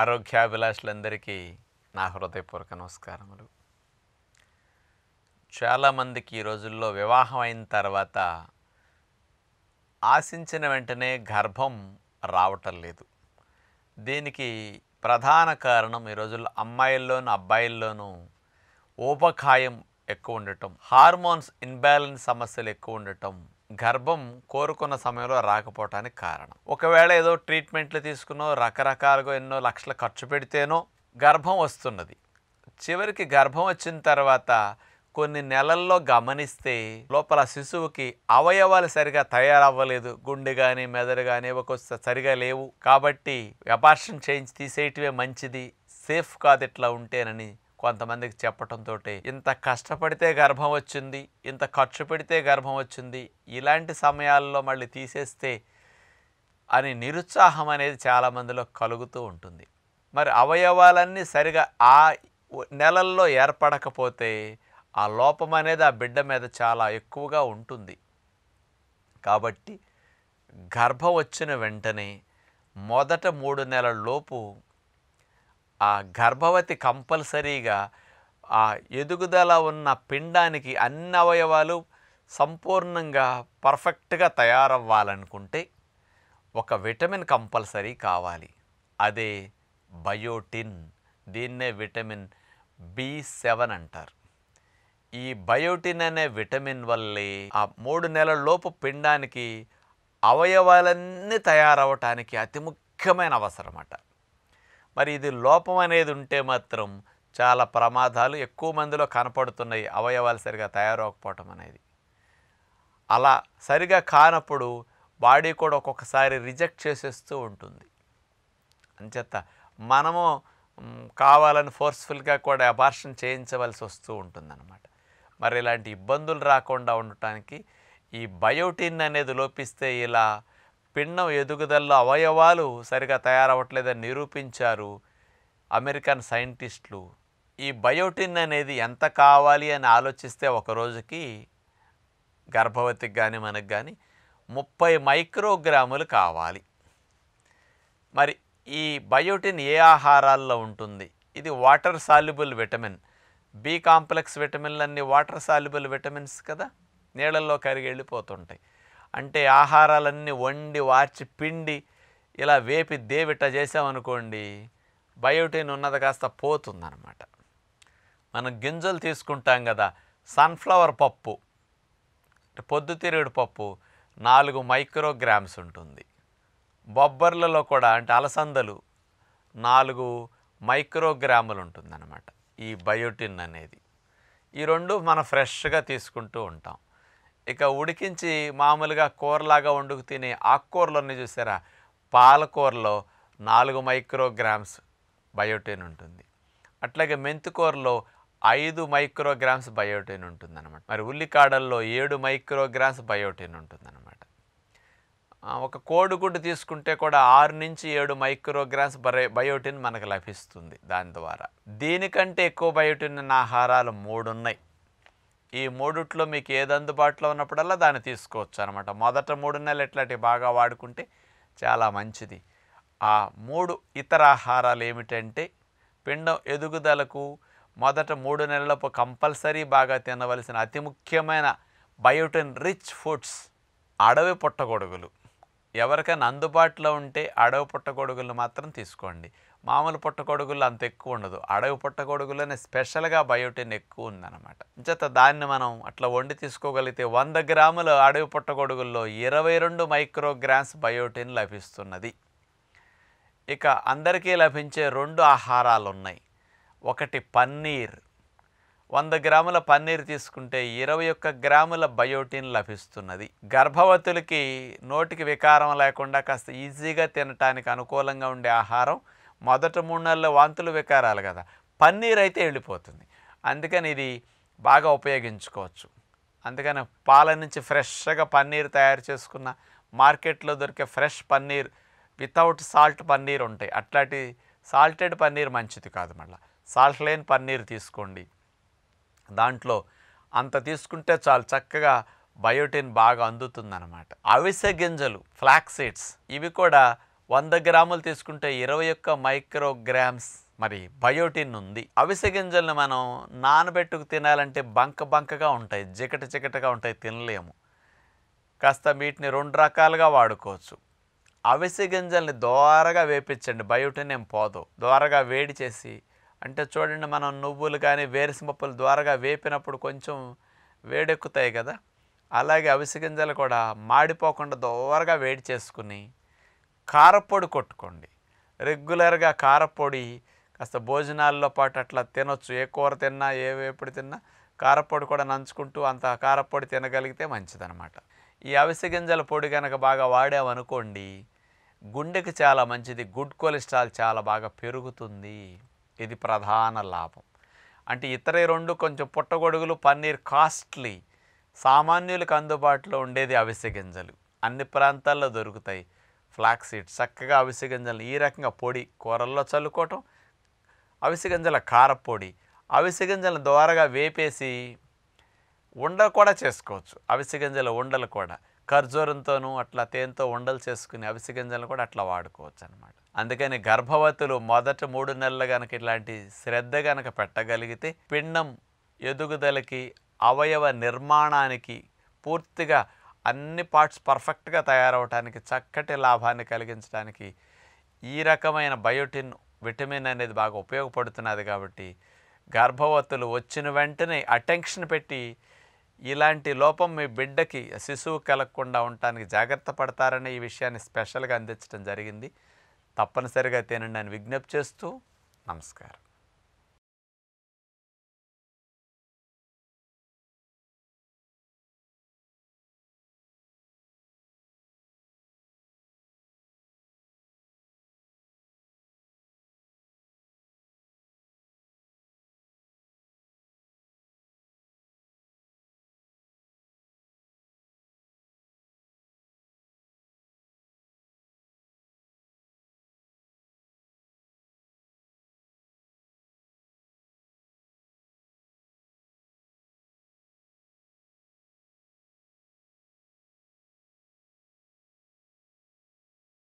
ఆరోగ్యాభిలాషులందరికీ నా హృదయపూర్వక నమస్కారములు చాలామందికి ఈ రోజుల్లో వివాహం అయిన తర్వాత ఆశించిన వెంటనే గర్భం రావటం లేదు దీనికి ప్రధాన కారణం ఈ రోజుల్లో అమ్మాయిల్లోనూ అబ్బాయిల్లోనూ ఊపకాయం ఎక్కువ ఉండటం హార్మోన్స్ ఇన్బ్యాలెన్స్ సమస్యలు ఎక్కువ ఉండటం గర్భం కోరుకున్న సమయంలో రాకపోవటానికి కారణం ఒకవేళ ఏదో ట్రీట్మెంట్లు తీసుకున్నో రకరకాలుగా ఎన్నో లక్షలు ఖర్చు పెడితేనో గర్భం వస్తున్నది చివరికి గర్భం వచ్చిన తర్వాత కొన్ని నెలల్లో గమనిస్తే లోపల శిశువుకి అవయవాలు సరిగా తయారవ్వలేదు గుండె కానీ మెదడు కానీ ఒక సరిగా లేవు కాబట్టి అపార్షన్ చేయించి తీసేయటమే మంచిది సేఫ్ కాదు ఇట్లా ఉంటేనని కొంతమందికి చెప్పటంతో ఇంత కష్టపడితే గర్భం వచ్చింది ఇంత ఖర్చు పెడితే గర్భం వచ్చింది ఇలాంటి సమయాల్లో మళ్ళీ తీసేస్తే అని నిరుత్సాహం అనేది చాలామందిలో కలుగుతూ ఉంటుంది మరి అవయవాలన్నీ సరిగా ఆ నెలల్లో ఏర్పడకపోతే ఆ లోపం అనేది ఆ బిడ్డ మీద చాలా ఎక్కువగా ఉంటుంది కాబట్టి గర్భం వచ్చిన వెంటనే మొదట మూడు నెలల లోపు ఆ గర్భవతి కంపల్సరీగా ఆ ఎదుగుదల ఉన్న పిండానికి అన్ని అవయవాలు సంపూర్ణంగా పర్ఫెక్ట్గా తయారవ్వాలనుకుంటే ఒక విటమిన్ కంపల్సరీ కావాలి అదే బయోటిన్ దీన్నే విటమిన్ బి సెవెన్ అంటారు ఈ బయోటిన్ అనే విటమిన్ వల్లే ఆ మూడు నెలల లోపు పిండానికి అవయవాలన్నీ తయారవటానికి అతి ముఖ్యమైన అవసరం అట మరి ఇది లోపం అనేది ఉంటే మాత్రం చాలా ప్రమాదాలు ఎక్కువ మందిలో కనపడుతున్నాయి అవయవాలు సరిగా తయారవకపోవటం అనేది అలా సరిగా కానప్పుడు బాడీ కూడా ఒక్కొక్కసారి రిజెక్ట్ చేసేస్తూ ఉంటుంది అంచేత మనము కావాలని ఫోర్స్ఫుల్గా కూడా అబార్షన్ చేయించవలసి వస్తూ ఉంటుందన్నమాట మరి ఇలాంటి ఇబ్బందులు రాకుండా ఉండటానికి ఈ బయోటిన్ అనేది లోపిస్తే ఇలా పిండం ఎదుగుదలలో అవయవాలు సరిగా తయారవ్వట్లేదని నిరూపించారు అమెరికన్ సైంటిస్టులు ఈ బయోటిన్ అనేది ఎంత కావాలి అని ఆలోచిస్తే ఒక రోజుకి గర్భవతికి కానీ మనకు కానీ ముప్పై మైక్రోగ్రాములు కావాలి మరి ఈ బయోటిన్ ఏ ఆహారాల్లో ఉంటుంది ఇది water soluble vitamin B complex విటమిన్లన్నీ వాటర్ సాల్యుబుల్ విటమిన్స్ కదా నీళ్ళల్లో కరిగి వెళ్ళిపోతుంటాయి అంటే ఆహారాలన్నీ వండి వార్చి పిండి ఇలా వేపి దేవిట చేసామనుకోండి బయోటిన్ ఉన్నది కాస్త పోతుందన్నమాట మనం గింజలు తీసుకుంటాం కదా సన్ఫ్లవర్ పప్పు పొద్దుతిరుగుడు పప్పు నాలుగు మైక్రోగ్రామ్స్ ఉంటుంది బొబ్బర్లలో కూడా అంటే అలసందలు నాలుగు మైక్రోగ్రాములు ఉంటుందన్నమాట ఈ బయోటిన్ అనేది ఈ రెండు మనం ఫ్రెష్గా తీసుకుంటూ ఉంటాం ఇక ఉడికించి మామూలుగా కూరలాగా వండుకు తినే ఆకుకూరలోనే చూసారా పాలకూరలో నాలుగు మైక్రోగ్రామ్స్ బయోటిన్ ఉంటుంది అట్లాగే మెంతికూరలో ఐదు మైక్రోగ్రామ్స్ బయోటిన్ ఉంటుందన్నమాట మరి ఉల్లికాడల్లో ఏడు మైక్రోగ్రామ్స్ బయోటిన్ ఉంటుందన్నమాట ఒక కోడిగుడ్డు తీసుకుంటే కూడా ఆరు నుంచి ఏడు మైక్రోగ్రామ్స్ బయోటిన్ మనకు లభిస్తుంది దాని ద్వారా దీనికంటే ఎక్కువ బయోటిన్ ఆహారాలు మూడు ఉన్నాయి ఈ మూడిట్లో మీకు ఏది అందుబాటులో ఉన్నప్పుడల్లా దాన్ని తీసుకోవచ్చు అనమాట మొదట మూడు నెలలు ఎట్లాంటివి బాగా వాడుకుంటే చాలా మంచిది ఆ మూడు ఇతర ఆహారాలు ఏమిటంటే పిండం ఎదుగుదలకు మొదట మూడు నెలలపు కంపల్సరీ బాగా తినవలసిన అతి ముఖ్యమైన బయోటిన్ రిచ్ ఫుడ్స్ అడవి పుట్టగొడుగులు ఎవరికైనా అందుబాటులో ఉంటే అడవి పుట్టగొడుగులు మాత్రం తీసుకోండి మామూలు పుట్టగొడుగులు అంత ఎక్కువ ఉండదు అడవి పుట్టగొడుగులోనే స్పెషల్గా బయోటిన్ ఎక్కువ ఉందన్నమాట చేత దాన్ని మనం అట్లా వండి తీసుకోగలిగితే వంద గ్రాముల అడవి పుట్టగొడుగుల్లో ఇరవై రెండు మైక్రోగ్రామ్స్ బయోటిన్ లభిస్తున్నది ఇక అందరికీ లభించే రెండు ఆహారాలు ఉన్నాయి ఒకటి పన్నీర్ వంద గ్రాముల పన్నీర్ తీసుకుంటే ఇరవై ఒక్క గ్రాముల బయోటిన్ లభిస్తున్నది గర్భవతులకి నోటికి వికారం లేకుండా కాస్త ఈజీగా తినటానికి అనుకూలంగా ఉండే ఆహారం మొదట మూడు నెలల వాంతులు వికారాలు కదా పన్నీర్ అయితే వెళ్ళిపోతుంది అందుకని ఇది బాగా ఉపయోగించుకోవచ్చు అందుకని పాల నుంచి ఫ్రెష్గా పన్నీర్ తయారు చేసుకున్న మార్కెట్లో దొరికే fresh paneer without salt paneer ఉంటాయి అట్లాంటి సాల్టెడ్ పన్నీర్ మంచిది కాదు మళ్ళీ సాల్ట్ లేని పన్నీర్ తీసుకోండి దాంట్లో అంత తీసుకుంటే చాలు చక్కగా బయోటిన్ బాగా అందుతుందన్నమాట అవిసె గింజలు ఫ్లాక్ సీడ్స్ ఇవి కూడా వంద గ్రాములు తీసుకుంటే ఇరవై ఒక్క మైక్రోగ్రామ్స్ మరి బయోటిన్ ఉంది అవిసె గింజల్ని మనం నానబెట్టుకు తినాలంటే బంక బంకగా ఉంటాయి జికట జికటగా ఉంటాయి తినలేము కాస్త వీటిని రెండు రకాలుగా వాడుకోవచ్చు అవిసె గింజల్ని దోరగా వేపించండి బయోటిన్ ఏం పోదు దోరగా వేడి చేసి అంటే చూడండి మనం నువ్వులు కానీ వేరుసిమప్పులు ద్వారాగా వేపినప్పుడు కొంచెం వేడెక్కుతాయి కదా అలాగే అవిసె గింజలు కూడా మాడిపోకుండా దోరగా వేడి చేసుకుని కారపొడి కొట్టుకోండి రెగ్యులర్గా కారపొడి కాస్త భోజనాల్లో పాటు అట్లా తినొచ్చు ఏ కూర తిన్నా ఏ వేపుడు తిన్నా కారపొడి కూడా నంచుకుంటూ అంత కారపొడి తినగలిగితే మంచిదనమాట ఈ అవిసె గింజల పొడి కనుక బాగా వాడామనుకోండి గుండెకి చాలా మంచిది గుడ్ కొలెస్ట్రాల్ చాలా బాగా పెరుగుతుంది ఇది ప్రధాన లాభం అంటే ఇతర రెండు కొంచెం పుట్టగొడుగులు పన్నీర్ కాస్ట్లీ సామాన్యులకు అందుబాటులో ఉండేది అవిసె గింజలు అన్ని ప్రాంతాల్లో దొరుకుతాయి ఫ్లాక్ సీడ్ చక్కగా అవిసె గింజలు ఈ రకంగా పొడి కూరల్లో చల్లుకోవటం అవిసె గింజల కారపొడి అవిసె గింజలను ద్వారగా వేపేసి ఉండ కూడా చేసుకోవచ్చు అవిసె గింజల ఉండలు కూడా ఖర్జూరంతోనూ అట్లా తేనెతో ఉండలు చేసుకుని అవిసి గింజలను కూడా అట్లా వాడుకోవచ్చు అనమాట అందుకని గర్భవతులు మొదట మూడు నెలలు కనుక ఇట్లాంటి శ్రద్ధ కనుక పెట్టగలిగితే పిండం ఎదుగుదలకి అవయవ నిర్మాణానికి పూర్తిగా అన్ని పార్ట్స్ పర్ఫెక్ట్గా తయారవటానికి చక్కటి లాభాన్ని కలిగించడానికి ఈ రకమైన బయోటిన్ విటమిన్ అనేది బాగా ఉపయోగపడుతున్నది కాబట్టి గర్భవతులు వచ్చిన వెంటనే అటెన్షన్ పెట్టి ఇలాంటి లోపం మీ బిడ్డకి శిశువు కలగకుండా ఉండటానికి జాగ్రత్త పడతారని ఈ విషయాన్ని స్పెషల్గా అందించడం జరిగింది తప్పనిసరిగా తినండి అని విజ్ఞప్తి చేస్తూ నమస్కారం